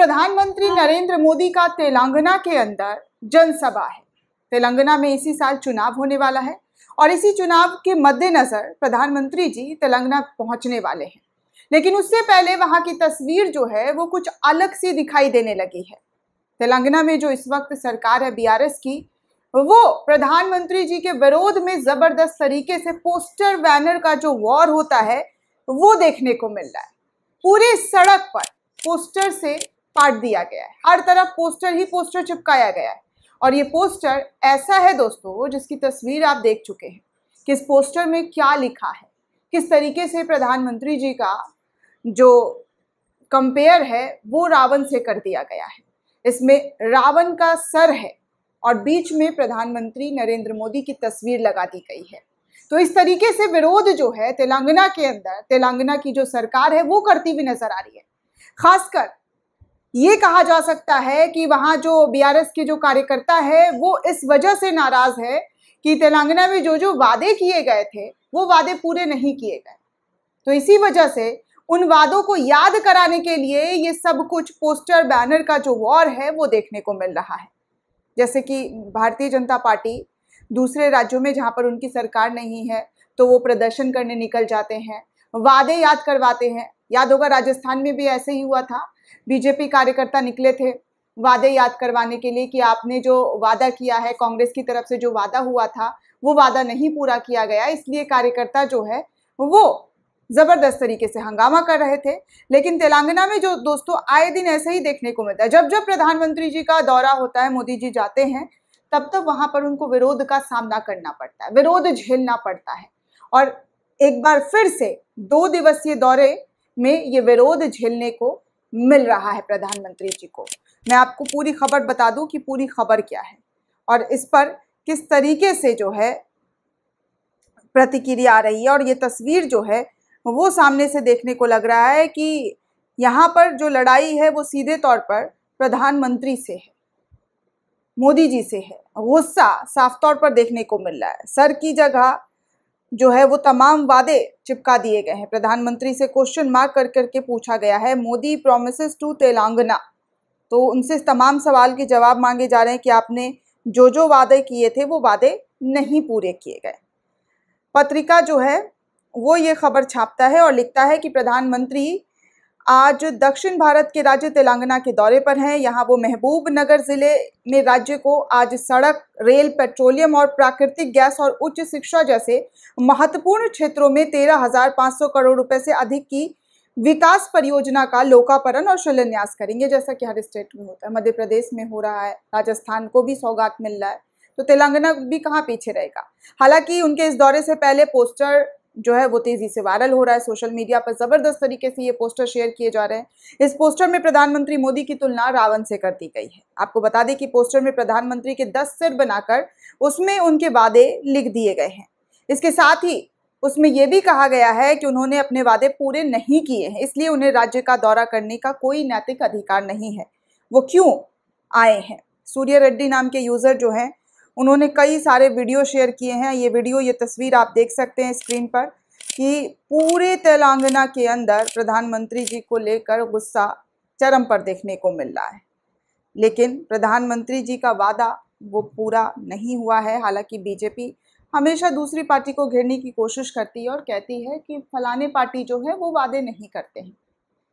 प्रधानमंत्री हाँ। नरेंद्र मोदी का तेलंगाना के अंदर जनसभा है तेलंगाना में इसी साल चुनाव होने वाला है और इसी चुनाव के मद्देनजर प्रधानमंत्री जी तेलंगाना पहुंचने वाले हैं लेकिन उससे पहले वहां की तस्वीर जो है वो कुछ अलग सी दिखाई देने लगी है तेलंगाना में जो इस वक्त सरकार है बीआरएस की वो प्रधानमंत्री जी के विरोध में जबरदस्त तरीके से पोस्टर बैनर का जो वॉर होता है वो देखने को मिल रहा है पूरे सड़क पर पोस्टर से पाट दिया गया है हर तरफ पोस्टर ही पोस्टर चिपकाया गया है और ये पोस्टर ऐसा है दोस्तों जिसकी तस्वीर आप देख चुके हैं किस पोस्टर में क्या लिखा है किस तरीके से प्रधानमंत्री जी का जो कंपेयर है वो रावण से कर दिया गया है इसमें रावण का सर है और बीच में प्रधानमंत्री नरेंद्र मोदी की तस्वीर लगा दी गई है तो इस तरीके से विरोध जो है तेलंगाना के अंदर तेलंगाना की जो सरकार है वो करती हुई नजर आ रही है खासकर ये कहा जा सकता है कि वहाँ जो बीआरएस के जो कार्यकर्ता है वो इस वजह से नाराज है कि तेलंगाना में जो जो वादे किए गए थे वो वादे पूरे नहीं किए गए तो इसी वजह से उन वादों को याद कराने के लिए ये सब कुछ पोस्टर बैनर का जो वॉर है वो देखने को मिल रहा है जैसे कि भारतीय जनता पार्टी दूसरे राज्यों में जहाँ पर उनकी सरकार नहीं है तो वो प्रदर्शन करने निकल जाते हैं वादे याद करवाते हैं याद होगा राजस्थान में भी ऐसे ही हुआ था बीजेपी कार्यकर्ता निकले थे वादे याद करवाने के लिए कि आपने जो वादा किया है कांग्रेस की तरफ से जो वादा हुआ था वो वादा नहीं पूरा किया गया इसलिए कार्यकर्ता जो है वो ज़बरदस्त तरीके से हंगामा कर रहे थे लेकिन तेलंगाना में जो दोस्तों आए दिन ऐसे ही देखने को मिलता है जब जब प्रधानमंत्री जी का दौरा होता है मोदी जी जाते हैं तब तब वहाँ पर उनको विरोध का सामना करना पड़ता है विरोध झेलना पड़ता है और एक बार फिर से दो दिवसीय दौरे में ये विरोध झेलने को मिल रहा है प्रधानमंत्री जी को मैं आपको पूरी खबर बता दूं कि पूरी खबर क्या है और इस पर किस तरीके से जो है प्रतिक्रिया आ रही है और ये तस्वीर जो है वो सामने से देखने को लग रहा है कि यहाँ पर जो लड़ाई है वो सीधे तौर पर प्रधानमंत्री से है मोदी जी से है गुस्सा साफ तौर पर देखने को मिल रहा है सर की जगह जो है वो तमाम वादे चिपका दिए गए हैं प्रधानमंत्री से क्वेश्चन मार्क कर करके पूछा गया है मोदी प्रोमिस टू तेलंगाना तो उनसे तमाम सवाल के जवाब मांगे जा रहे हैं कि आपने जो जो वादे किए थे वो वादे नहीं पूरे किए गए पत्रिका जो है वो ये खबर छापता है और लिखता है कि प्रधानमंत्री आज दक्षिण भारत के राज्य तेलंगाना के दौरे पर हैं यहाँ वो महबूब नगर ज़िले में राज्य को आज सड़क रेल पेट्रोलियम और प्राकृतिक गैस और उच्च शिक्षा जैसे महत्वपूर्ण क्षेत्रों में तेरह हजार पाँच सौ करोड़ रुपए से अधिक की विकास परियोजना का लोकार्पण और शिलान्यास करेंगे जैसा कि हर स्टेट में होता है मध्य प्रदेश में हो रहा है राजस्थान को भी सौगात मिल रहा है तो तेलंगाना भी कहाँ पीछे रहेगा हालांकि उनके इस दौरे से पहले पोस्टर जो है वो तेज़ी से वायरल हो रहा है सोशल मीडिया पर ज़बरदस्त तरीके से ये पोस्टर शेयर किए जा रहे हैं इस पोस्टर में प्रधानमंत्री मोदी की तुलना रावण से कर दी गई है आपको बता दें कि पोस्टर में प्रधानमंत्री के दस सिर बनाकर उसमें उनके वादे लिख दिए गए हैं इसके साथ ही उसमें यह भी कहा गया है कि उन्होंने अपने वादे पूरे नहीं किए हैं इसलिए उन्हें राज्य का दौरा करने का कोई नैतिक अधिकार नहीं है वो क्यों आए हैं सूर्य रेड्डी नाम के यूज़र जो हैं उन्होंने कई सारे वीडियो शेयर किए हैं ये वीडियो ये तस्वीर आप देख सकते हैं स्क्रीन पर कि पूरे तेलंगाना के अंदर प्रधानमंत्री जी को लेकर गुस्सा चरम पर देखने को मिल रहा है लेकिन प्रधानमंत्री जी का वादा वो पूरा नहीं हुआ है हालांकि बीजेपी हमेशा दूसरी पार्टी को घेरने की कोशिश करती है और कहती है कि फलाने पार्टी जो है वो वादे नहीं करते हैं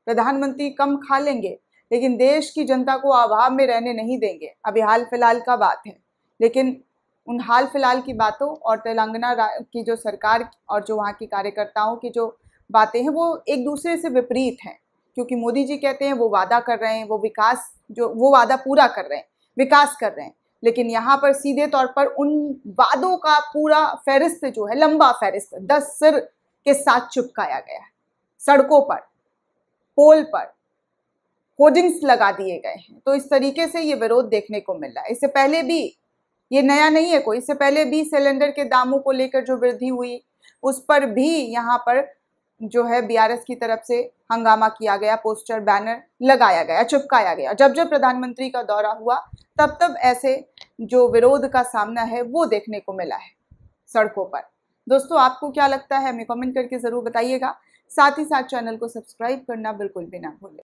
प्रधानमंत्री कम खा लेंगे लेकिन देश की जनता को अभाव में रहने नहीं देंगे अभी हाल फिलहाल का बात है लेकिन उन हाल फिलहाल की बातों और तेलंगाना की जो सरकार और जो वहाँ की कार्यकर्ताओं की जो बातें हैं वो एक दूसरे से विपरीत हैं क्योंकि मोदी जी कहते हैं वो वादा कर रहे हैं वो विकास जो वो वादा पूरा कर रहे हैं विकास कर रहे हैं लेकिन यहाँ पर सीधे तौर पर उन वादों का पूरा फहरिस्त जो है लंबा फहरिस्त दस सिर के साथ चुपकाया गया है सड़कों पर पोल पर होर्डिंग्स लगा दिए गए हैं तो इस तरीके से ये विरोध देखने को मिल रहा है इससे पहले भी ये नया नहीं है कोई इससे पहले भी सिलेंडर के दामों को लेकर जो वृद्धि हुई उस पर भी यहाँ पर जो है बीआरएस की तरफ से हंगामा किया गया पोस्टर बैनर लगाया गया चिपकाया गया जब जब प्रधानमंत्री का दौरा हुआ तब तब ऐसे जो विरोध का सामना है वो देखने को मिला है सड़कों पर दोस्तों आपको क्या लगता है हमें कमेंट करके ज़रूर बताइएगा साथ ही साथ चैनल को सब्सक्राइब करना बिल्कुल भी ना भूलें